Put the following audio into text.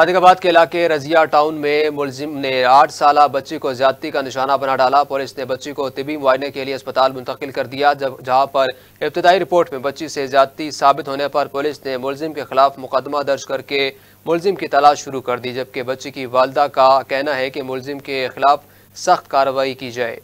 सादिकाबाद के इलाके रजिया टाउन में मुलजिम ने आठ साल बच्ची को ज्यादती का निशाना बना डाला पुलिस ने बच्ची को तिबी मुआयने के लिए अस्पताल मुंतकिल कर दिया जब जहां पर इब्तदाई रिपोर्ट में बच्ची से ज्यादती साबित होने पर पुलिस ने मुलजिम के खिलाफ मुकदमा दर्ज करके मुलजिम की तलाश शुरू कर दी जबकि बच्ची की वालदा का कहना है कि मुलजिम के खिलाफ सख्त कार्रवाई की जाए